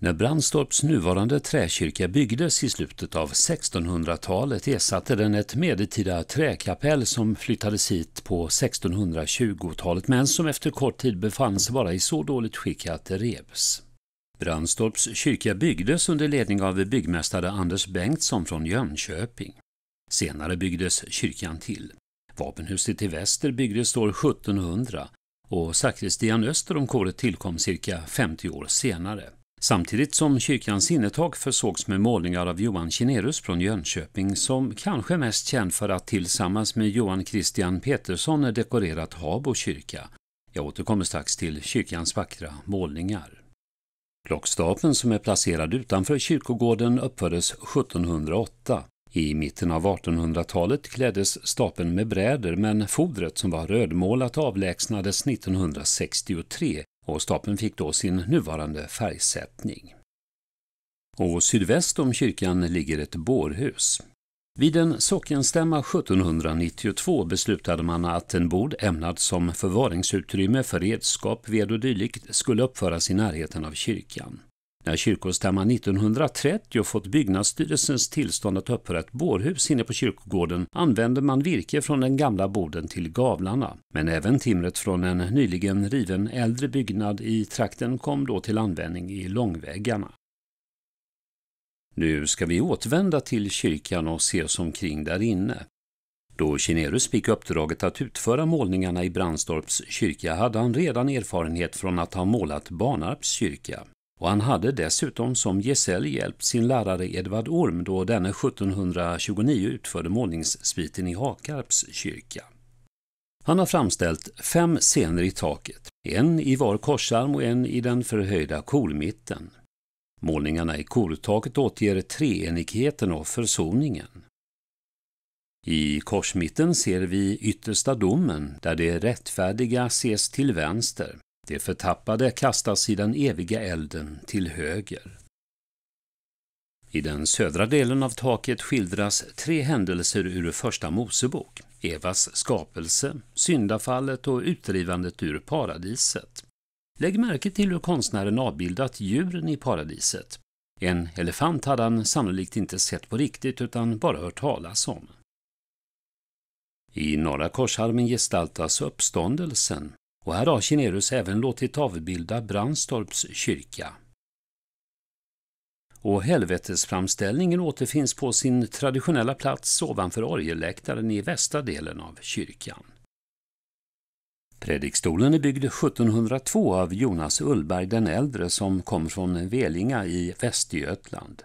När Brandstorps nuvarande träkyrka byggdes i slutet av 1600-talet ersatte den ett medeltida träkapell som flyttades hit på 1620-talet men som efter kort tid befann sig vara i så dåligt skick att det revs. Brandstorps kyrka byggdes under ledning av byggmästare Anders Bengtsson från Jönköping. Senare byggdes kyrkan till. Vapenhuset i väster byggdes år 1700 och sakristian öster om koret tillkom cirka 50 år senare. Samtidigt som kyrkans innertak försågs med målningar av Johan Kinerus från Jönköping som kanske är mest känd för att tillsammans med Johan Christian Petersson dekorerat Habo kyrka. Jag återkommer strax till kyrkans vackra målningar. Klockstapeln som är placerad utanför kyrkogården uppfördes 1708. I mitten av 1800-talet kläddes stapeln med bräder men fodret som var rödmålat avlägsnades 1963 och stapeln fick då sin nuvarande färgsättning. Och sydväst om kyrkan ligger ett bårhus. Vid en sockenstämma 1792 beslutade man att en bod ämnad som förvaringsutrymme för redskap, ved och dylikt skulle uppföras i närheten av kyrkan. När kyrkostämman 1930 fått byggnadsstyrelsens tillstånd att uppföra ett bårhus inne på kyrkogården använde man virke från den gamla boden till gavlarna. Men även timret från en nyligen riven äldre byggnad i trakten kom då till användning i långväggarna. Nu ska vi återvända till kyrkan och se oss omkring där inne. Då Kinerus fick uppdraget att utföra målningarna i Brandstorps kyrka hade han redan erfarenhet från att ha målat Barnarps kyrka och han hade dessutom som gesäll hjälpt sin lärare Edvard Orm då denne 1729 utförde målningssviten i Hakarps kyrka. Han har framställt fem scener i taket, en i var korsarm och en i den förhöjda kormitten. Målningarna i kortaket återger treenigheten och försoningen. I korsmitten ser vi yttersta domen, där det rättfärdiga ses till vänster, det förtappade kastas i den eviga elden till höger. I den södra delen av taket skildras tre händelser ur Första Mosebok. Evas skapelse, syndafallet och utdrivandet ur paradiset. Lägg märke till hur konstnären avbildat djuren i paradiset. En elefant hade han sannolikt inte sett på riktigt utan bara hört talas om. I Norra korsarmen gestaltas uppståndelsen, och här har Kinerus även låtit avbilda Brandstorps kyrka. Och helvetesframställningen återfinns på sin traditionella plats ovanför orgelläktaren i västra delen av kyrkan. Predikstolen är byggd 1702 av Jonas Ullberg den äldre som kom från Velinga i Västergötland.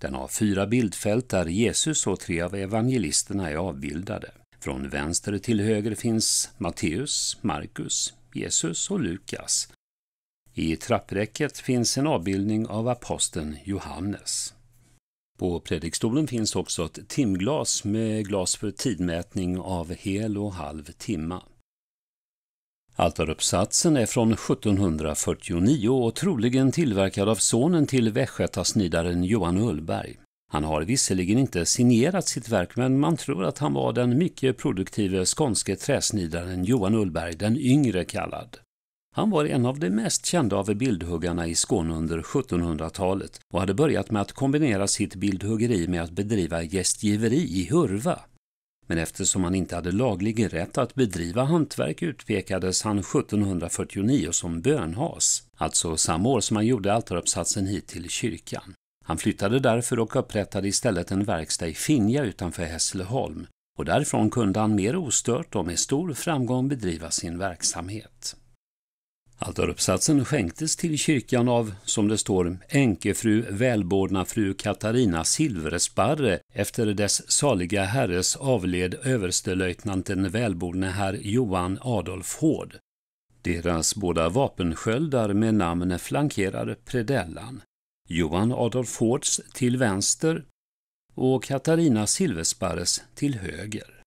Den har fyra bildfält där Jesus och tre av evangelisterna är avbildade. Från vänster till höger finns Matteus, Markus, Jesus och Lukas. I trappräcket finns en avbildning av aposteln Johannes. På predikstolen finns också ett timglas med glas för tidmätning av hel och halv timma. Altaruppsatsen är från 1749 och troligen tillverkad av sonen till västgötasnidaren Johan Ullberg. Han har visserligen inte signerat sitt verk men man tror att han var den mycket produktive skånske träsnidaren Johan Ullberg den yngre kallad. Han var en av de mest kända av bildhuggarna i Skåne under 1700-talet och hade börjat med att kombinera sitt bildhuggeri med att bedriva gästgiveri i Hurva. Men eftersom han inte hade laglig rätt att bedriva hantverk utpekades han 1749 som bönhas, alltså samma år som han gjorde altaruppsatsen hit till kyrkan. Han flyttade därför och upprättade istället en verkstad i Finja utanför Hässleholm och därifrån kunde han mer ostört och med stor framgång bedriva sin verksamhet. Altaruppsatsen skänktes till kyrkan av, som det står, änkefru välbårdna fru Katarina Silversparre efter dess saliga herres avled överstelöjtnanten välbordne herr Johan Adolf Hård. Deras båda vapensköldar med namn flankerar predellan. Johan Adolf Hårds till vänster och Katarina Silversparres till höger.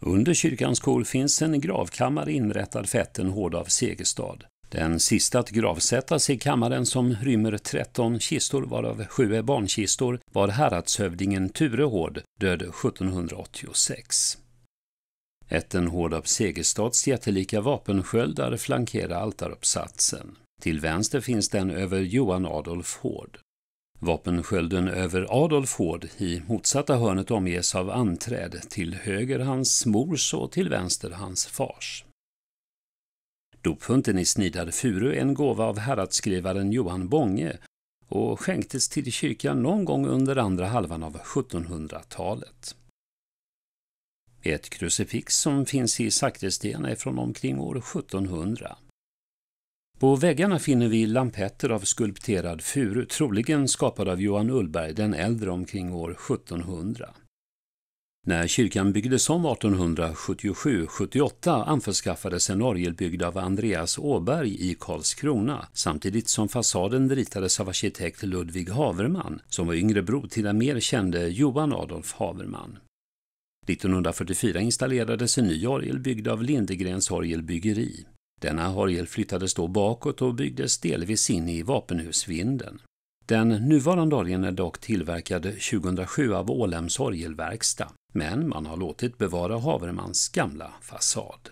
Under kyrkans kor finns en gravkammare inrättad för Hård av Segerstad. Den sista att gravsättas i kammaren som rymmer 13 kistor varav sju är barnkistor var häradshövdingen Ture Hård, död 1786. Ätten Hård av Segerstads jättelika vapensköldar flankerar altaruppsatsen. Till vänster finns den över Johan Adolf Hård. Vapenskölden över Adolf Hård i motsatta hörnet omges av anträd, till höger hans mors och till vänster hans fars. Dopfunten i snidad furu är en gåva av häradsskrivaren Johan Bånge och skänktes till kyrkan någon gång under andra halvan av 1700-talet. Ett krucifix som finns i sakristian är från omkring år 1700. På väggarna finner vi lampetter av skulpterad furu, troligen skapad av Johan Ullberg den äldre omkring år 1700. När kyrkan byggdes om 1877-78 anförskaffades en orgelbyggd av Andreas Åberg i Karlskrona, samtidigt som fasaden ritades av arkitekt Ludvig Haverman, som var yngre bror till den mer kände Johan Adolf Haverman. 1944 installerades en ny orgel byggd av Lindegrens orgelbyggeri. Denna orgel flyttades då bakåt och byggdes delvis in i vapenhusvinden. Den nuvarande orgeln är dock tillverkad 2007 av Ålems orgelverkstad, men man har låtit bevara Havermans gamla fasad.